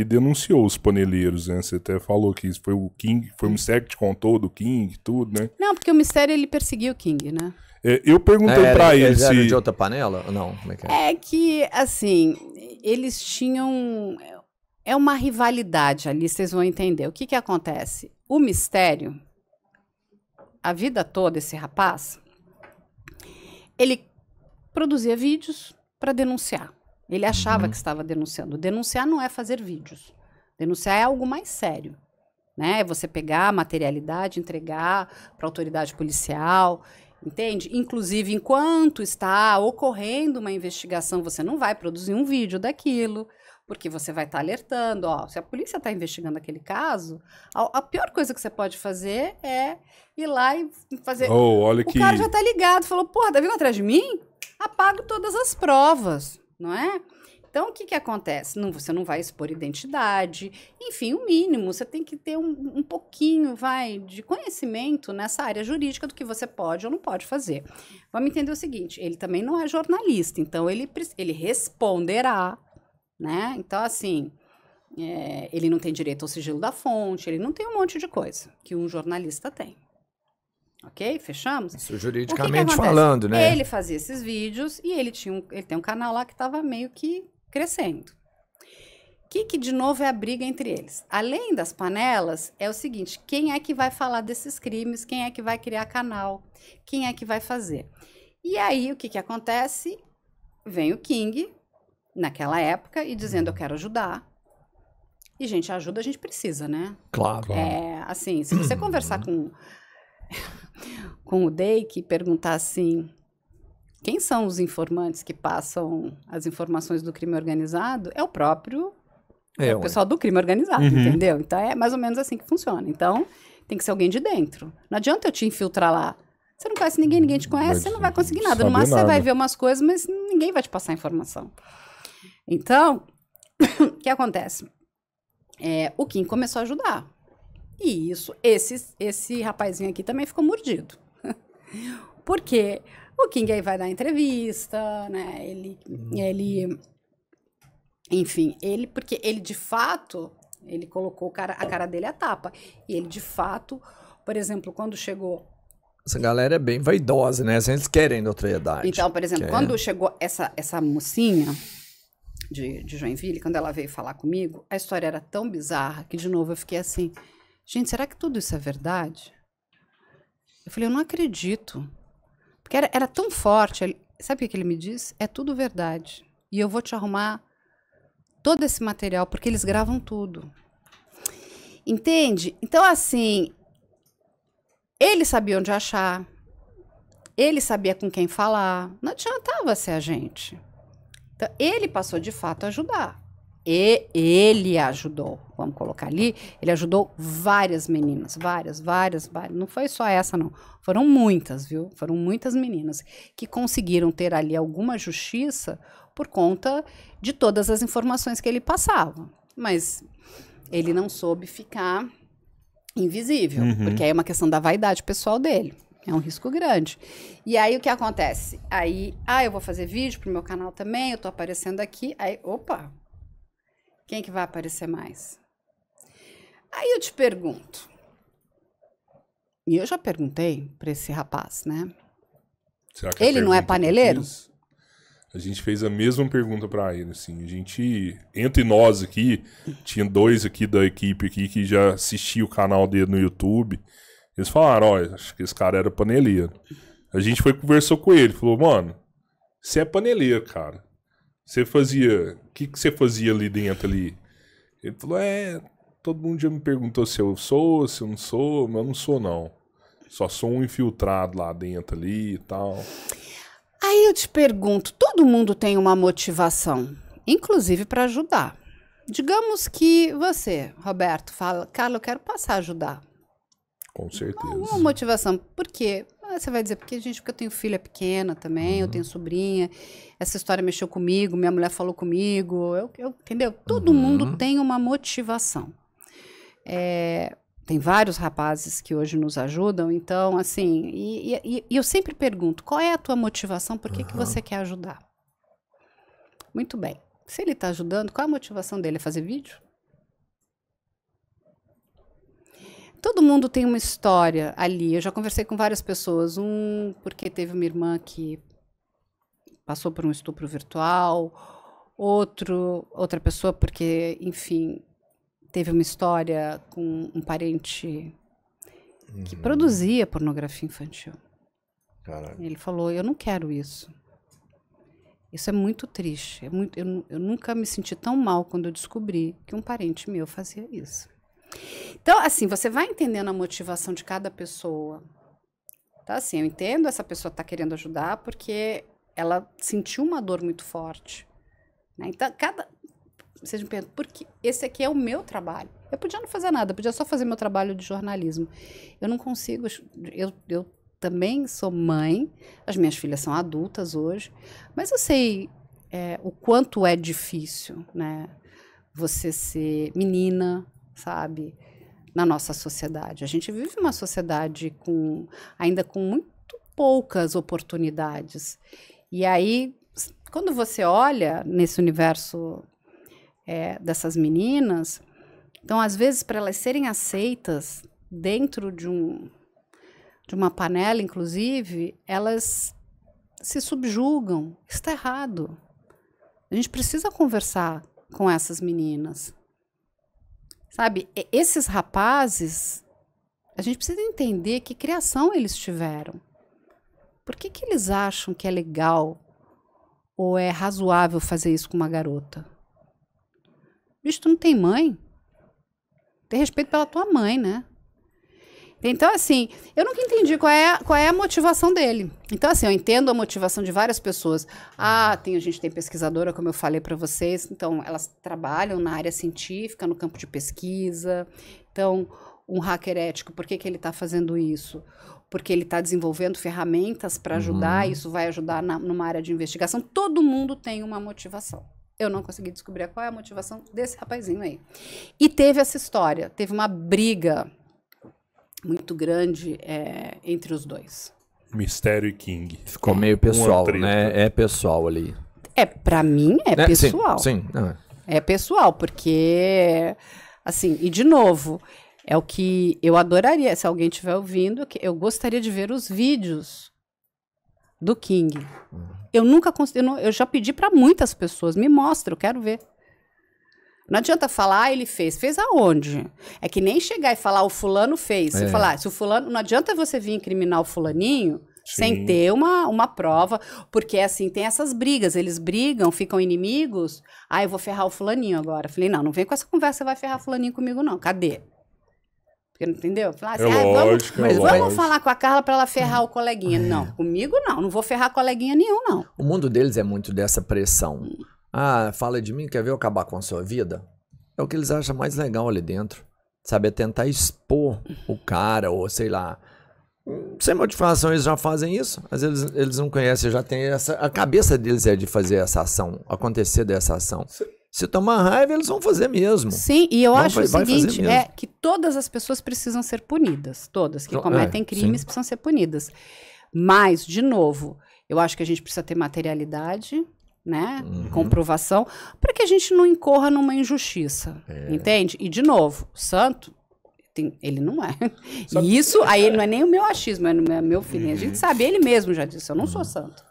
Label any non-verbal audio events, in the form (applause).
que denunciou os paneleiros, né? Você até falou que isso foi o King, foi o mistério que te contou do King, tudo, né? Não, porque o mistério ele perseguiu o King, né? É, eu perguntei é, para ele, ele se de outra panela não, Como é, que é? é que assim, eles tinham é uma rivalidade ali, vocês vão entender. O que que acontece? O mistério a vida toda esse rapaz ele produzia vídeos para denunciar. Ele achava uhum. que estava denunciando. Denunciar não é fazer vídeos. Denunciar é algo mais sério. Né? É você pegar a materialidade, entregar para a autoridade policial, entende? Inclusive, enquanto está ocorrendo uma investigação, você não vai produzir um vídeo daquilo, porque você vai estar tá alertando. Ó, se a polícia está investigando aquele caso, a, a, pior coisa que você pode fazer é ir lá e fazer. Oh, olha o que... cara já está ligado, falou: porra, tá vindo atrás de mim? Apago todas as provas não é? Então, o que, que acontece? Não, você não vai expor identidade, enfim, o mínimo. Você tem que ter um, um pouquinho, vai, de conhecimento nessa área jurídica do que você pode ou não pode fazer. Vamos entender o seguinte: ele também não é jornalista, então ele, ele responderá, né? Então, assim, é, ele não tem direito ao sigilo da fonte, ele não tem um monte de coisa que um jornalista tem. Ok? Fechamos? Isso juridicamente que que falando, né? Ele fazia esses vídeos e ele, tinha um, ele tem um canal lá que estava meio que crescendo. O que, que, de novo, é a briga entre eles? Além das panelas, é o seguinte: quem é que vai falar desses crimes? Quem é que vai criar canal? Quem é que vai fazer? E aí, o que, que acontece? Vem o King, naquela época, e dizendo: Eu quero ajudar. E, gente, ajuda a gente precisa, né? Claro. É, assim, se você conversar (clears throat) com (laughs) com o DEIC e perguntar assim: quem são os informantes que passam as informações do crime organizado? É o próprio é, é o pessoal do crime organizado, uhum. entendeu? Então é mais ou menos assim que funciona. Então tem que ser alguém de dentro. Não adianta eu te infiltrar lá. Você não conhece ninguém, ninguém te hum, conhece, você não vai conseguir nada. No máximo você vai ver umas coisas, mas ninguém vai te passar informação. Então, (coughs) o que acontece? É, o Kim começou a ajudar. E isso, esse, esse rapazinho aqui também ficou mordido. (laughs) Porque o King aí vai dar entrevista, né? Ele, uhum. ele, enfim, ele, porque ele de fato, ele colocou cara, a cara dele à tapa. E ele de fato, por exemplo, quando chegou essa galera é bem vaidosa, né? Eles querem notoriedade. Então, por exemplo, quer. quando chegou essa, essa mocinha de, de Joinville, quando ela veio falar comigo, a história era tão bizarra que, de novo, eu fiquei assim: gente, será que tudo isso é verdade? Eu falei, eu não acredito. Porque era, era tão forte. Ele, sabe o que ele me disse? É tudo verdade. E eu vou te arrumar todo esse material, porque eles gravam tudo. Entende? Então, assim, ele sabia onde achar, ele sabia com quem falar, não adiantava ser a gente. Então, ele passou de fato a ajudar. E ele ajudou, vamos colocar ali, ele ajudou várias meninas, várias, várias, várias. Não foi só essa, não. Foram muitas, viu? Foram muitas meninas que conseguiram ter ali alguma justiça por conta de todas as informações que ele passava. Mas ele não soube ficar invisível, uhum. porque aí é uma questão da vaidade pessoal dele. É um risco grande. E aí o que acontece? Aí, ah, eu vou fazer vídeo pro meu canal também, eu tô aparecendo aqui. Aí, opa, quem é que vai aparecer mais? Aí eu te pergunto. E eu já perguntei para esse rapaz, né? ele não é paneleiro? a gente fez a mesma pergunta para ele, assim. A gente, entre nós aqui, tinha dois aqui da equipe aqui que já assistiam o canal dele no YouTube. Eles falaram, olha, acho que esse cara era paneleiro. A gente foi conversou com ele, falou, mano, você é paneleiro, cara. Você fazia. O que, que você fazia ali dentro ali? Ele falou: é. Todo mundo já me perguntou se eu sou, se eu não sou, mas eu não sou, não. Só sou um infiltrado lá dentro ali e tal. Aí eu te pergunto: todo mundo tem uma motivação, inclusive para ajudar. Digamos que você, Roberto, fala: Carla, eu quero passar a ajudar. Com certeza. Uma, uma motivação. Por quê? Ah, você vai dizer, porque, gente, porque eu tenho filha pequena também, uhum. eu tenho sobrinha, essa história mexeu comigo, minha mulher falou comigo, eu, eu entendeu? Todo uhum. mundo tem uma motivação. É, tem vários rapazes que hoje nos ajudam, então, assim, e, e, e eu sempre pergunto, qual é a tua motivação, por que, uhum. que você quer ajudar? Muito bem. Se ele está ajudando, qual a motivação dele? É fazer vídeo? todo mundo tem uma história ali. Eu já conversei com várias pessoas. Um, porque teve uma irmã que passou por um estupro virtual. Outro, outra pessoa porque, enfim, teve uma história com um parente uhum. que produzia pornografia infantil. Caralho. Ele falou: "Eu não quero isso". Isso é muito triste. É muito, eu, eu nunca me senti tão mal quando eu descobri que um parente meu fazia isso. Então, assim, você vai entendendo a motivação de cada pessoa. Tá assim, eu entendo essa pessoa tá querendo ajudar porque ela sentiu uma dor muito forte. Né? Então, cada. Vocês me perguntam, porque esse aqui é o meu trabalho. Eu podia não fazer nada, podia só fazer meu trabalho de jornalismo. Eu não consigo. Eu, eu também sou mãe, as minhas filhas são adultas hoje, mas eu sei é, o quanto é difícil, né? Você ser menina, sabe? Na nossa sociedade. A gente vive uma sociedade com ainda com muito poucas oportunidades. E aí, quando você olha nesse universo é, dessas meninas, então às vezes para elas serem aceitas dentro de um de uma panela, inclusive, elas se subjugam. Está errado. A gente precisa conversar com essas meninas. Sabe, esses rapazes, a gente precisa entender que criação eles tiveram. Por que, que eles acham que é legal ou é razoável fazer isso com uma garota? Bicho, tu não tem mãe? Tem respeito pela tua mãe, né? Então, assim, eu nunca entendi qual é, qual é a motivação dele. Então, assim, eu entendo a motivação de várias pessoas. Ah, tem, a gente tem pesquisadora, como eu falei para vocês, então elas trabalham na área científica, no campo de pesquisa. Então, um hacker ético, por que, que ele está fazendo isso? Porque ele está desenvolvendo ferramentas para ajudar, uhum. isso vai ajudar na, numa área de investigação. Todo mundo tem uma motivação. Eu não consegui descobrir qual é a motivação desse rapazinho aí. E teve essa história, teve uma briga muito grande é, entre os dois. Mistério e King. Ficou meio pessoal, um né? É pessoal ali. É, para mim é, é, pessoal. Sim, sim. É. é pessoal, porque assim, e de novo, é o que eu adoraria, se alguém estiver ouvindo, eu gostaria de ver os vídeos do King. Uhum. Eu nunca consegui, eu, eu já pedi para muitas pessoas, me mostra, eu quero ver. Não adianta falar, ah, ele fez. Fez aonde? É que nem chegar e falar, o fulano fez. É. falar, se o fulano. Não adianta você vir incriminar o fulaninho. Sim. Sem ter uma, uma prova, porque assim, tem essas brigas, eles brigam, ficam inimigos. Ah, eu vou ferrar o fulaninho agora. Falei, não, não vem com essa conversa, vai ferrar fulaninho comigo, não. Cadê? entendeu? Falar assim, é ah, lógico, é vamos, é vamos falar com a Carla para ela ferrar o coleguinha. É. Não, comigo não, não vou ferrar coleguinha nenhum, não. O mundo deles é muito dessa pressão. Ah, fala de mim, quer ver eu acabar com a sua vida? É o que eles acham mais legal ali dentro. Sabe, é tentar expor o cara, ou sei lá. Sem motivação, eles já fazem isso. Mas eles, eles não conhecem, já tem essa. A cabeça deles é de fazer essa ação, acontecer dessa ação. Se tomar raiva, eles vão fazer mesmo. Sim, e eu vão, acho vai, o seguinte: é que todas as pessoas precisam ser punidas. Todas que cometem é, crimes sim. precisam ser punidas. Mas, de novo, eu acho que a gente precisa ter materialidade, né? Uhum. Comprovação, para que a gente não incorra numa injustiça. É. Entende? E de novo, santo. Tem, ele não é. e isso aí não é nem o meu achismo, é meu é filhinho. Uhum. A gente uhum. sabe, ele mesmo já disse, eu não uhum. sou santo.